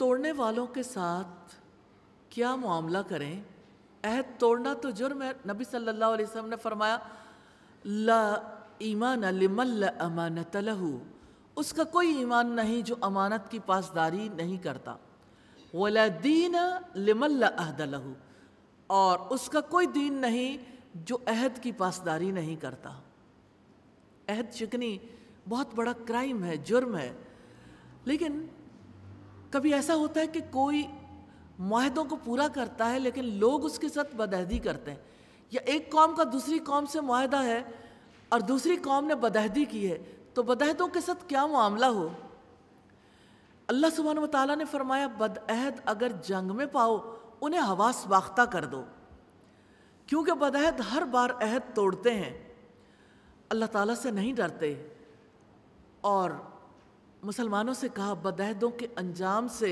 तोड़ने वालों के साथ क्या मामला करें अहद तोड़ना तो जुर्म है नबी सल्लल्लाहु अलैहि वसल्लम ने फरमाया ला ईमान लिमल अमानत लहू उसका कोई ईमान नहीं जो अमानत की पासदारी नहीं करता वला दीन लिमल अहद लहू और उसका कोई दीन नहीं जो अहद की पासदारी नहीं करता अहद शिकनी बहुत बड़ा क्राइम है जुर्म है लेकिन कभी ऐसा होता है कि कोई माहदों को पूरा करता है लेकिन लोग उसके साथ बदहदी करते हैं या एक कौम का दूसरी कौम से माहदा है और दूसरी कौम ने बदहदी की है तो बदहदों के साथ क्या मामला हो अल्लाह सुबहान ताली ने फरमाया बदहद अगर जंग में पाओ उन्हें हवास बाख्ता कर दो क्योंकि बदहद हर बार अहद तोड़ते हैं अल्लाह ताला से नहीं डरते और मुसलमानों से कहा बदहदों के अंजाम से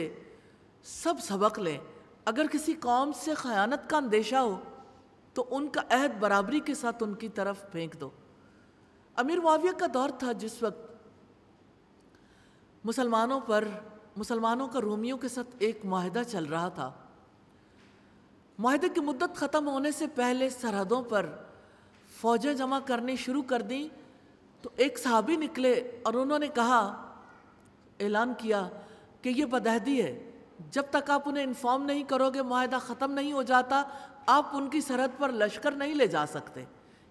सब सबक लें अगर किसी कौम से ख़यानत का अंदेशा हो तो उनका अहद बराबरी के साथ उनकी तरफ फेंक दो अमीर माविया का दौर था जिस वक्त मुसलमानों पर मुसलमानों का रोमियों के साथ एक माहिदा चल रहा था माहिदे की मुद्दत ख़त्म होने से पहले सरहदों पर फ़ौजें जमा करनी शुरू कर दी तो एक सहाबी निकले और उन्होंने कहा ऐलान किया कि ये बदहदी है जब तक आप उन्हें इन्फॉर्म नहीं करोगे माहिदा ख़त्म नहीं हो जाता आप उनकी सरहद पर लश्कर नहीं ले जा सकते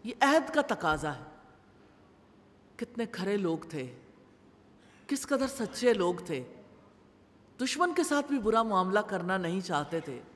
ये अहद का तकाजा है कितने खरे लोग थे किस कदर सच्चे लोग थे दुश्मन के साथ भी बुरा मामला करना नहीं चाहते थे